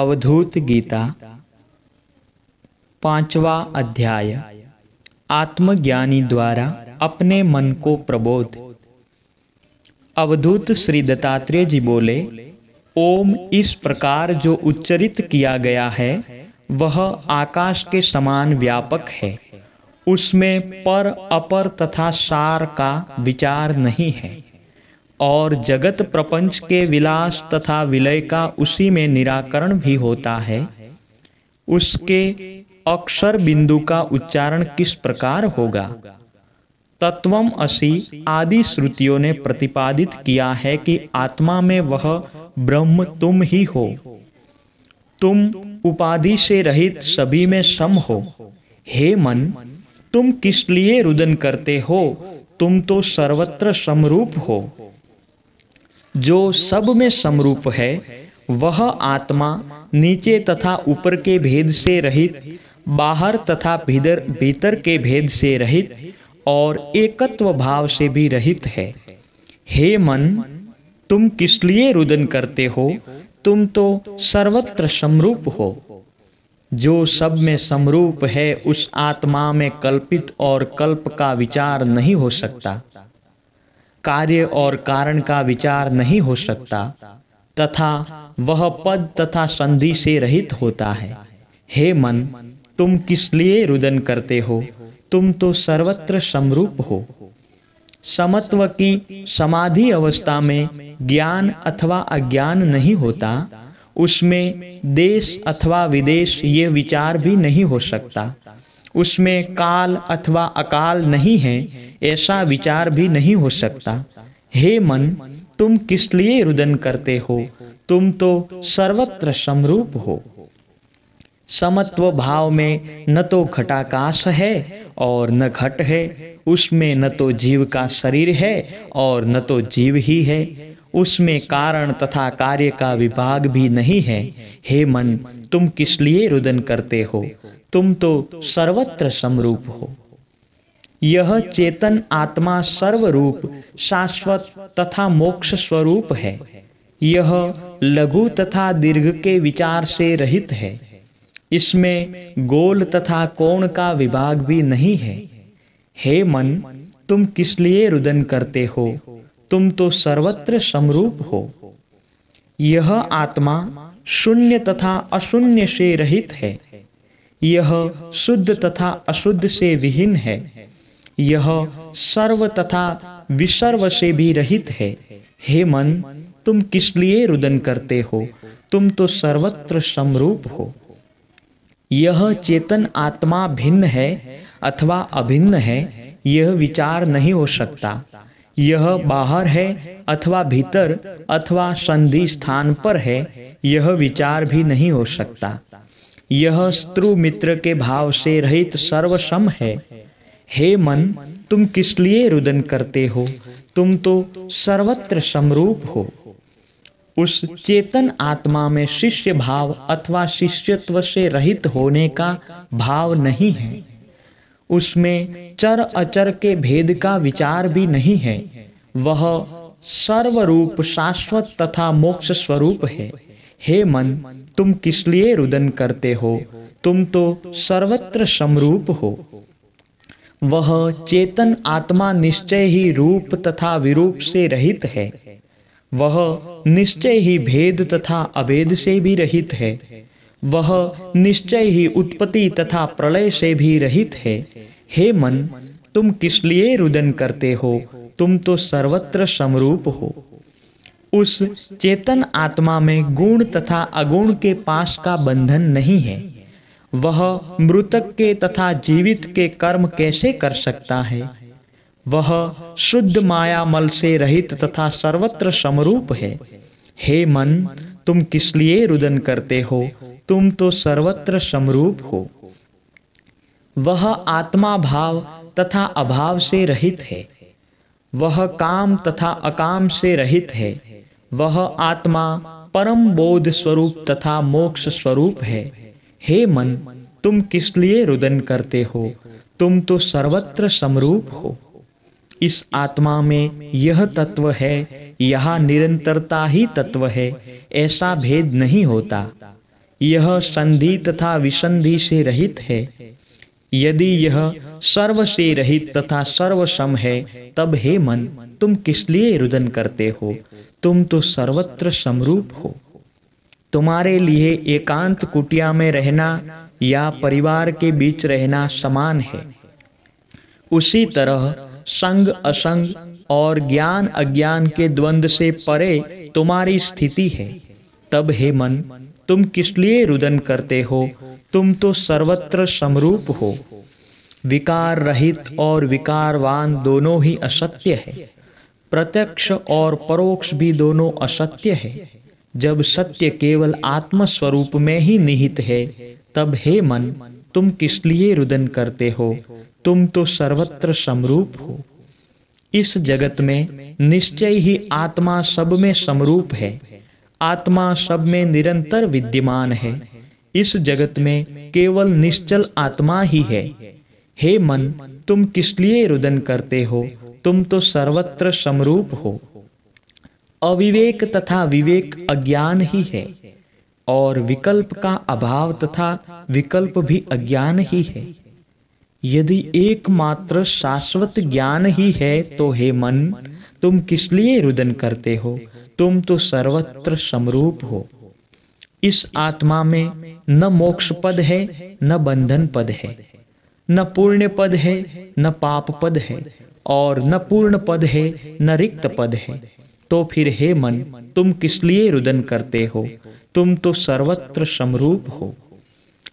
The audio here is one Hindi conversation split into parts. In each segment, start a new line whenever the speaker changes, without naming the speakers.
अवधूत गीता पांचवा अध्याय आत्मज्ञानी द्वारा अपने मन को प्रबोध अवधूत श्री दत्तात्रेय जी बोले ओम इस प्रकार जो उच्चरित किया गया है वह आकाश के समान व्यापक है उसमें पर अपर तथा सार का विचार नहीं है और जगत प्रपंच के विलास तथा विलय का उसी में निराकरण भी होता है उसके अक्षर बिंदु का उच्चारण किस प्रकार होगा तत्वम असी आदि श्रुतियों ने प्रतिपादित किया है कि आत्मा में वह ब्रह्म तुम ही हो तुम उपाधि से रहित सभी में सम हो हे मन तुम किस लिए रुदन करते हो तुम तो सर्वत्र समरूप हो जो सब में समरूप है वह आत्मा नीचे तथा ऊपर के भेद से रहित बाहर तथा भीतर भीतर के भेद से रहित और एकत्व भाव से भी रहित है हे मन तुम किस लिए रुदन करते हो तुम तो सर्वत्र समरूप हो जो सब में समरूप है उस आत्मा में कल्पित और कल्प का विचार नहीं हो सकता कार्य और कारण का विचार नहीं हो सकता तथा वह पद तथा संधि से रहित होता है हे मन तुम किस लिए रुदन करते हो तुम तो सर्वत्र समरूप हो समत्व की समाधि अवस्था में ज्ञान अथवा अज्ञान नहीं होता उसमें देश अथवा विदेश ये विचार भी नहीं हो सकता उसमें काल अथवा अकाल नहीं है ऐसा विचार भी नहीं हो सकता हे मन तुम किस लिए रुदन करते हो तुम तो सर्वत्र समरूप हो समत्व भाव में न तो घटाकाश है और न घट है उसमें न तो जीव का शरीर है और न तो जीव ही है उसमें कारण तथा कार्य का विभाग भी नहीं है हे मन तुम किस लिए रुदन करते हो तुम तो सर्वत्र समरूप हो यह चेतन आत्मा सर्वरूप शाश्वत तथा मोक्ष स्वरूप है यह लघु तथा दीर्घ के विचार से रहित है इसमें गोल तथा कोण का विभाग भी नहीं है हे मन तुम किस लिए रुदन करते हो तुम तो सर्वत्र समरूप हो यह आत्मा शून्य तथा अशून्य से रहित है यह शुद्ध तथा अशुद्ध से विहीन है यह सर्व तथा विसर्व से भी रहित है हे मन तुम किस लिए रुदन करते हो तुम तो सर्वत्र समरूप हो यह चेतन आत्मा भिन्न है अथवा अभिन्न है यह विचार नहीं हो सकता यह बाहर है अथवा भीतर अथवा संधि स्थान पर है यह विचार भी नहीं हो सकता यह शत्रु मित्र के भाव से रहित सर्वसम है हे मन तुम किस लिए रुदन करते हो तुम तो सर्वत्र समरूप हो उस चेतन आत्मा में शिष्य भाव अथवा शिष्यत्व से रहित होने का भाव नहीं है उसमें चर अचर के भेद का विचार भी नहीं है वह सर्वरूप शाश्वत तथा मोक्ष स्वरूप है हे मन तुम किस लिए रुदन करते हो तुम तो सर्वत्र समरूप हो वह चेतन आत्मा निश्चय ही रूप तथा विरूप से रहित है वह निश्चय ही भेद तथा अभेद से भी रहित है वह निश्चय ही उत्पत्ति तथा प्रलय से भी रहित है हे मन तुम किस लिए रुदन करते हो तुम तो सर्वत्र समरूप हो उस चेतन आत्मा में गुण तथा अगुण के पास का बंधन नहीं है वह मृतक के तथा जीवित के कर्म कैसे कर सकता है वह शुद्ध माया मल से रहित तथा सर्वत्र समरूप है हे मन तुम किस लिए रुदन करते हो तुम तो सर्वत्र समरूप हो वह आत्मा भाव तथा अभाव से रहित है वह काम तथा अकाम से रहित है वह आत्मा परम बोध स्वरूप तथा मोक्ष स्वरूप है हे मन तुम किस लिए रुदन करते हो तुम तो सर्वत्र समरूप हो इस आत्मा में यह तत्व है यह निरंतरता ही तत्व है ऐसा भेद नहीं होता यह संधि तथा विसंधि से रहित है यदि यह सर्व से रहित तथा सर्व सम है तब हे मन तुम किस लिए रुदन करते हो तुम तो सर्वत्र समरूप हो तुम्हारे लिए एकांत कुटिया में रहना या परिवार के बीच रहना समान है उसी तरह संग असंग और ज्ञान अज्ञान के द्वंद से परे तुम्हारी स्थिति है तब हे मन तुम किस लिए रुदन करते हो तुम तो सर्वत्र समरूप हो विकार रहित और विकारवान दोनों ही असत्य है प्रत्यक्ष और परोक्ष भी दोनों असत्य है जब सत्य केवल आत्मस्वरूप में ही निहित है तब हे मन तुम किस लिए रुदन करते हो तुम तो सर्वत्र समरूप हो इस जगत में निश्चय ही आत्मा सब में समरूप है आत्मा सब में निरंतर विद्यमान है इस जगत में केवल निश्चल आत्मा ही है हे मन तुम किस लिए रुदन करते हो तुम तो सर्वत्र समरूप हो अविवेक तथा विवेक अज्ञान ही है और विकल्प का अभाव तथा विकल्प भी अज्ञान ही है यदि एकमात्र शाश्वत ज्ञान ही है तो हे मन तुम किस लिए रुदन करते हो तुम तो सर्वत्र समरूप हो इस आत्मा में न मोक्ष पद है न बंधन पद है न पूर्ण पद है न पाप पद है और न पूर्ण पद है न रिक्त पद है तो फिर हे मन तुम किस लिए रुदन करते हो तुम तो सर्वत्र समरूप हो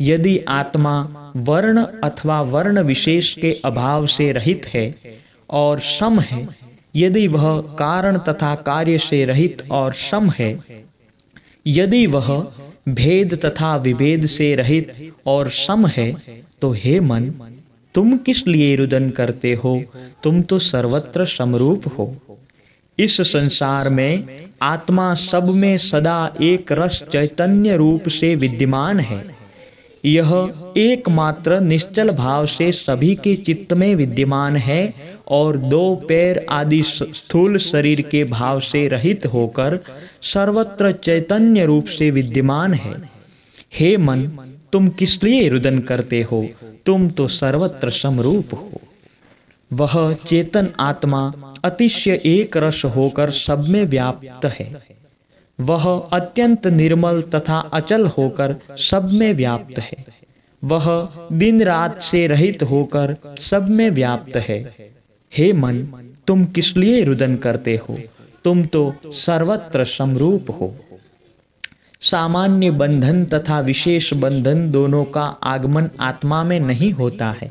यदि आत्मा वर्ण अथवा वर्ण विशेष के अभाव से रहित है और सम है यदि वह कारण तथा कार्य से रहित और सम है यदि वह भेद तथा विभेद से रहित और सम है तो हे मन तुम किस लिए रुदन करते हो तुम तो सर्वत्र समरूप हो इस संसार में आत्मा सब में सदा एक रस चैतन्य रूप से विद्यमान है यह एकमात्र निश्चल भाव से सभी के चित्त में विद्यमान है और दो पैर आदि स्थूल शरीर के भाव से रहित होकर सर्वत्र चैतन्य रूप से विद्यमान है हे मन तुम किस लिए रुदन करते हो तुम तो सर्वत्र समरूप हो वह चेतन आत्मा अतिशय एक रस होकर सब में व्याप्त है वह अत्यंत निर्मल तथा अचल होकर सब में व्याप्त है वह दिन रात से रहित होकर सब में व्याप्त है हे मन तुम किस लिए रुदन करते हो तुम तो सर्वत्र समरूप हो सामान्य बंधन तथा विशेष बंधन दोनों का आगमन आत्मा में नहीं होता है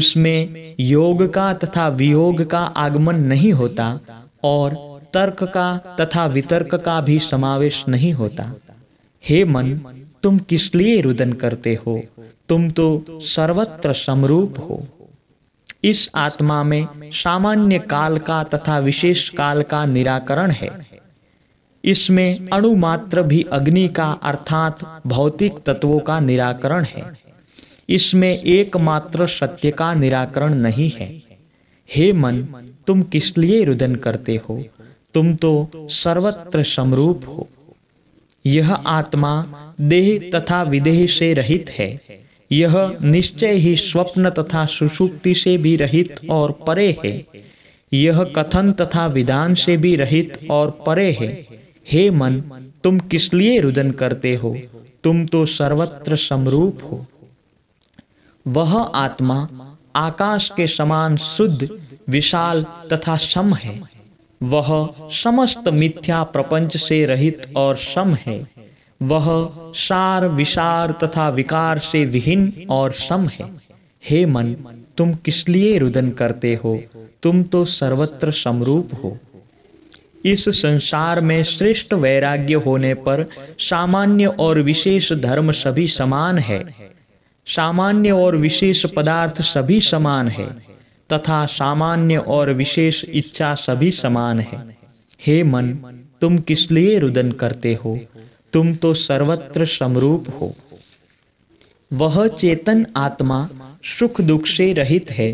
उसमें योग का तथा वियोग का आगमन नहीं होता और तर्क का तथा वितर्क का भी समावेश नहीं होता हे मन तुम किस लिए रुदन करते हो तुम तो सर्वत्र समरूप हो इस आत्मा में सामान्य काल का तथा विशेष काल का निराकरण है इसमें अणुमात्र भी अग्नि का अर्थात भौतिक तत्वों का निराकरण है इसमें एकमात्र सत्य का निराकरण नहीं है हे मन तुम किस लिए रुदन करते हो तुम तो सर्वत्र समरूप हो यह आत्मा देह तथा विदेह से रहित है यह निश्चय ही स्वप्न तथा सुषुप्ति से भी रहित और परे है यह कथन तथा विधान से भी रहित और परे है हे मन तुम किस लिए रुदन करते हो तुम तो सर्वत्र समरूप हो वह आत्मा आकाश के समान शुद्ध विशाल तथा सम है वह समस्त मिथ्या प्रपंच से रहित और सम है वह सार विसार तथा विकार से विहीन और सम है हे मन तुम किस लिए रुदन करते हो तुम तो सर्वत्र समरूप हो इस संसार में श्रेष्ठ वैराग्य होने पर सामान्य और विशेष धर्म सभी समान है सामान्य और विशेष पदार्थ सभी समान है तथा सामान्य और विशेष इच्छा सभी समान है हे मन तुम किस लिए रुदन करते हो तुम तो सर्वत्र समरूप हो वह चेतन आत्मा सुख दुख से रहित है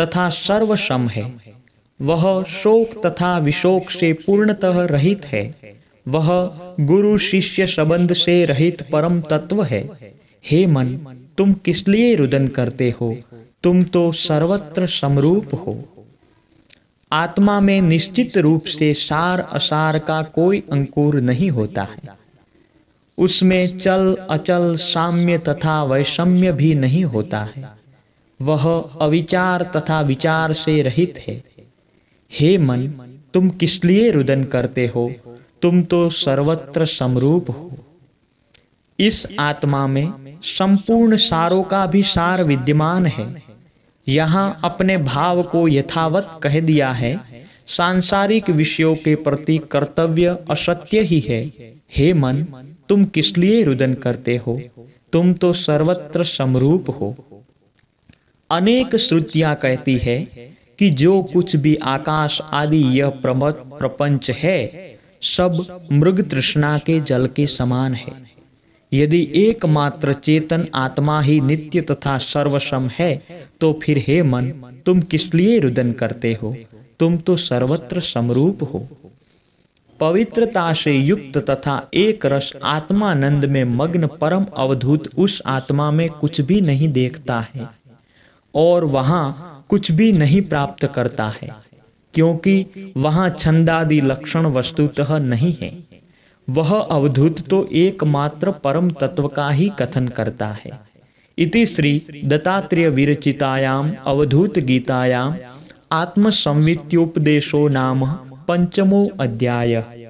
तथा सर्वसम है वह शोक तथा विशोक से पूर्णतः रहित है वह गुरु शिष्य संबंध से रहित परम तत्व है हे मन तुम किस लिए रुदन करते हो तुम तो सर्वत्र समरूप हो आत्मा में निश्चित रूप से सार असार का कोई अंकुर नहीं होता है उसमें चल अचल साम्य तथा वैषम्य भी नहीं होता है वह अविचार तथा विचार से रहित है हे मन तुम किस लिए रुदन करते हो तुम तो सर्वत्र समरूप हो इस आत्मा में संपूर्ण सारों का भी सार विद्यमान है यहाँ अपने भाव को यथावत कह दिया है सांसारिक विषयों के प्रति कर्तव्य असत्य ही है हे मन तुम किस लिए रुदन करते हो तुम तो सर्वत्र समरूप हो अनेक श्रुतियां कहती है कि जो कुछ भी आकाश आदि यह प्रपंच है सब मृग तृष्णा के जल के समान है यदि एकमात्र चेतन आत्मा ही नित्य तथा सर्वसम है तो फिर हे मन तुम किस लिए रुदन करते हो तुम तो सर्वत्र समरूप हो पवित्रता से युक्त तथा एक रस आत्मानंद में मग्न परम अवधूत उस आत्मा में कुछ भी नहीं देखता है और वहां कुछ भी नहीं प्राप्त करता है क्योंकि वहाँ छंदादि लक्षण वस्तुतः नहीं है वह अवधूत तो एकमात्र परम तत्व का ही कथन करता है इति श्री दत्तात्रेय विरचितायाम अवधूत गीतायाम आत्मसंवित्योपदेशो नाम पंचमो अध्याय